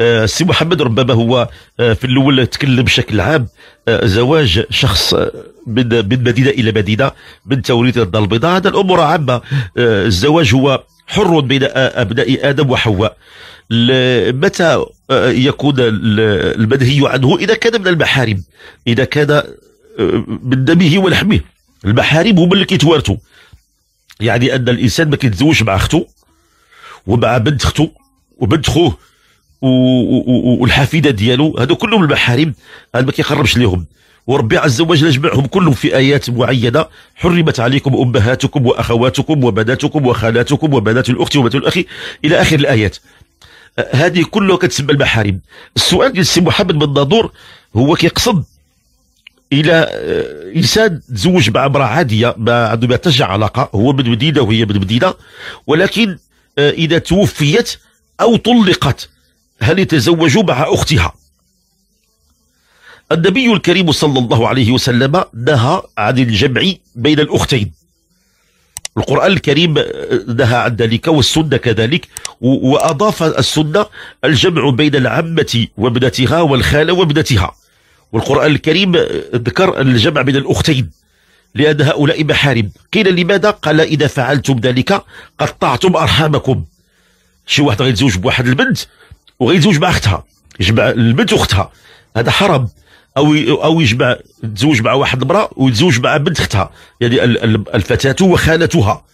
السي آه، محمد ربما هو آه، في الاول تكلم بشكل عام آه، زواج شخص من من مدينه الى مدينه من توريث الدار البيضاء هذا الامور عامه الزواج هو حر بين ابناء ادم وحواء متى يكون المنهي عنه اذا كان من المحارم اذا كان من دمه ولحمه المحارم هما اللي كيتوارثوا يعني ان الانسان ما كيتزوجش مع اخته ومع بنت اخته وبنت خوه والحفيده ديالو هادو كلهم المحارم هذا ما كيخربش ليهم وربي عز وجل جمعهم كلهم في ايات معينه حرمت عليكم امهاتكم واخواتكم وبناتكم وخالاتكم وبنات الاخت وبنات الاخ الى اخر الايات آه، هذه كلها كتسمى المحارم السؤال ديال السي محمد بن ناظور هو كيقصد الى آه، انسان تزوج مع امراه عاديه ما عنده ما حتى علاقه هو من مدينه وهي من مدينه ولكن آه، اذا توفيت او طلقت هل يتزوج مع أختها النبي الكريم صلى الله عليه وسلم نهى عن الجمع بين الأختين القرآن الكريم نهى عن ذلك والسنة كذلك وأضاف السنة الجمع بين العمة وابنتها والخالة وابنتها والقرآن الكريم ذكر الجمع بين الأختين لأن هؤلاء محارم قيل لماذا قال إذا فعلتم ذلك قطعتم أرحامكم شي واحد غيتزوج بواحد البنت وغيتزوج مع اختها يجمع البنت واختها هذا حرام او او يجمع تزوج مع واحد المراه ويتزوج مع بنت اختها يعني الفتاه وخالتها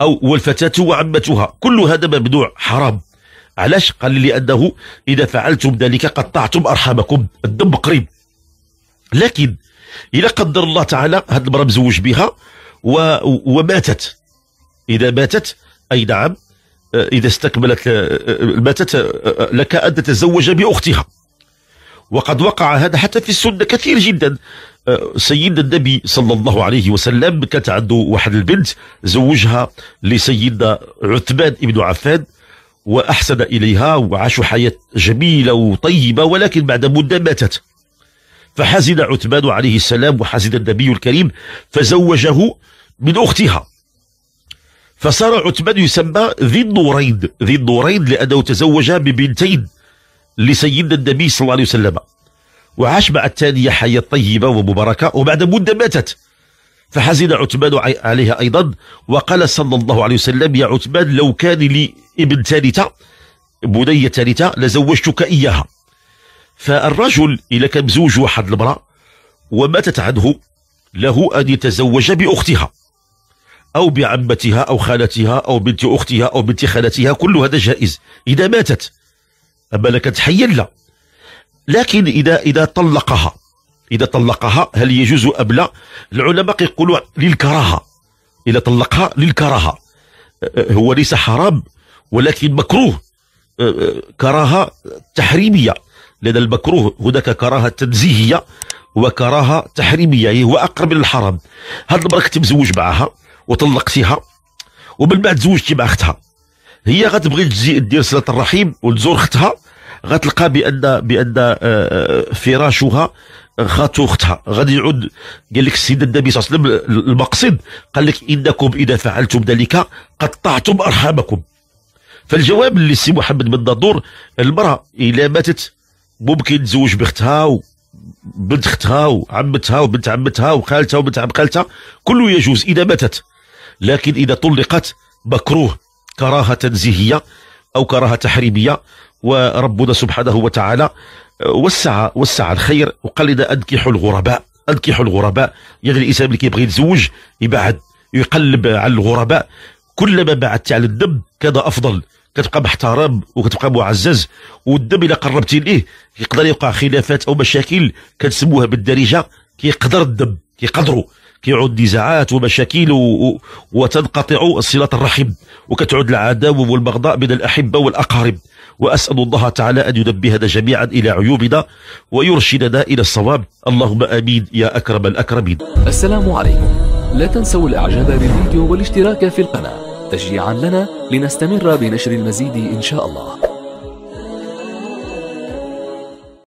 او والفتاه وعمتها كل هذا ممنوع حرام علاش قال لي لانه اذا فعلتم ذلك قطعتم ارحامكم الدم قريب لكن الى قدر الله تعالى هذه المراه مزوج بها و... وماتت اذا ماتت اي نعم آه، إذا استكملت البتة آه، آه، لك أن تتزوج بأختها وقد وقع هذا حتى في السنة كثير جدا سيدنا النبي صلى الله عليه وسلم كانت عنده واحد البنت زوجها لسيدنا عثمان بن عفان وأحسن إليها وعاشوا حياة جميلة وطيبة ولكن بعد مدة ماتت فحزن عثمان عليه السلام وحزن النبي الكريم فزوجه من أختها فصار عتبان يسمى ذي النورين ذي النورين لأنه تزوج ببنتين لسيدنا النبي صلى الله عليه وسلم وعاش مع الثانية حياة طيبة ومباركة وبعد مدة ماتت فحزن عثمان عليها أيضا وقال صلى الله عليه وسلم يا عثمان لو كان لي ابن ثالثة بنية ثالثة لزوجتك إياها فالرجل إذا كان مزوج واحد المرأة وماتت عنه له أن يتزوج بأختها أو بعمتها أو خالتها أو بنت أختها أو بنت خالتها كل هذا جائز إذا ماتت أما لك حيا لا لكن إذا إذا طلقها إذا طلقها هل يجوز أم لا العلماء يقولوا للكراهة إذا طلقها للكراهة هو ليس حرام ولكن مكروه كراهة تحريمية لأن المكروه هناك كراهة تنزيهية وكراهة تحريمية هو أقرب للحرام هاد المرأة كنت مزوج معها وطلقتيها ومن بعد تزوجتي مع اختها هي غتبغي تجي دير صله الرحيم وتزور اختها غتلقى بان بان آه، آه، فراشها خاتو اختها غادي يعود قال لك السيد النبي صلى الله عليه وسلم المقصد قال لك انكم اذا فعلتم ذلك قطعتم ارحامكم فالجواب اللي سي محمد بن نادور المراه الى ماتت ممكن تزوج باختها بنت اختها وعمتها وبنت عمتها وخالتها وبنت عم خالتها كله يجوز اذا ماتت لكن إذا طلقت مكروه كراهة تنزيهية أو كراهة تحريمية وربنا سبحانه وتعالى آه، وسع وسع الخير وقال إذا أنكحوا الغرباء أنكحوا الغرباء يعني الإنسان اللي كيبغي يتزوج يبعد يقلب على الغرباء كلما بعدت على الدم كان أفضل كتبقى محترم وكتبقى معزز والدم إلا قربتي ليه يقدر يوقع خلافات أو مشاكل كنسموها بالدارجة كيقدر الدم كيقدروا كيعود نزاعات ومشاكل وتنقطع صلة الرحم وكتعود العداوة والبغضاء بين الأحبة والأقارب وأسأل الله تعالى أن ينبهنا جميعا إلى عيوبنا ويرشدنا إلى الصواب اللهم آمين يا أكرم الأكرمين السلام عليكم لا تنسوا الإعجاب بالفيديو والاشتراك في القناة تشجيعا لنا لنستمر بنشر المزيد إن شاء الله